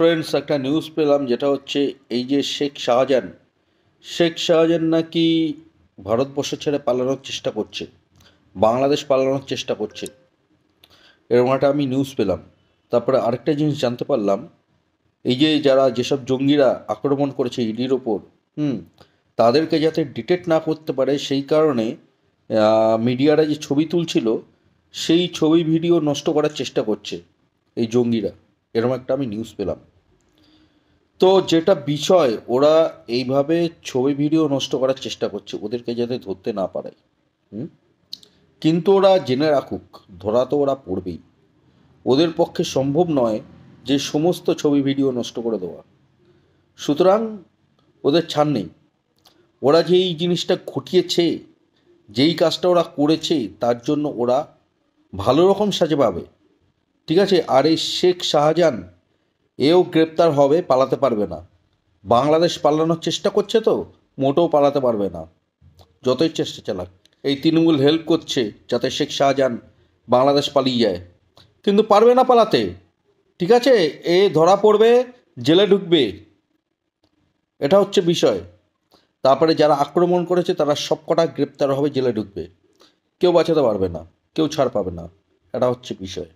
friends একটা news পেলাম যেটা হচ্ছে এই যে শেখ শাহজাহান শেখ শাহজাহান নাকি ভারতবর্ষ ছেড়ে পালানোর চেষ্টা করছে বাংলাদেশ পালানোর চেষ্টা করছে এরকম একটা আমি নিউজ পেলাম তারপরে আরেকটা জিনিস জানতে পারলাম এই যে যারা যেসব জঙ্গিরা আক্রমণ করেছে ইডির ওপর হুম তাদেরকে যাতে ডিটেক্ট না করতে পারে সেই কারণে মিডিয়ারা যে ছবি তুলছিল সেই ছবি ভিডিও নষ্ট করার চেষ্টা করছে এই জঙ্গিরা এরকম একটা আমি নিউজ পেলাম তো যেটা বিষয় ওরা এইভাবে ছবি ভিডিও নষ্ট করার চেষ্টা করছে ওদেরকে যাতে ধরতে না পারে হুম কিন্তু ওরা জেনে রাখুক ধরা তো ওরা পড়বেই ওদের পক্ষে সম্ভব নয় যে সমস্ত ছবি ভিডিও নষ্ট করে দেওয়া সুতরাং ওদের ছাড় নেই ওরা যে এই জিনিসটা ঘটিয়েছে যেই কাজটা ওরা করেছে তার জন্য ওরা ভালো রকম সাজে পাবে ঠিক আছে আর এই শেখ শাহজাহান এও গ্রেপ্তার হবে পালাতে পারবে না বাংলাদেশ পালানোর চেষ্টা করছে তো মোটেও পালাতে পারবে না যতই চেষ্টা চালাক এই তৃণমূল হেল্প করছে যাতে শেখ শাহজাহান বাংলাদেশ পালিয়ে যায় কিন্তু পারবে না পালাতে ঠিক আছে এ ধরা পড়বে জেলে ঢুকবে এটা হচ্ছে বিষয় তারপরে যারা আক্রমণ করেছে তারা সবকটা গ্রেপ্তার হবে জেলে ঢুকবে কেউ বাঁচাতে পারবে না কেউ ছাড় পাবে না এটা হচ্ছে বিষয়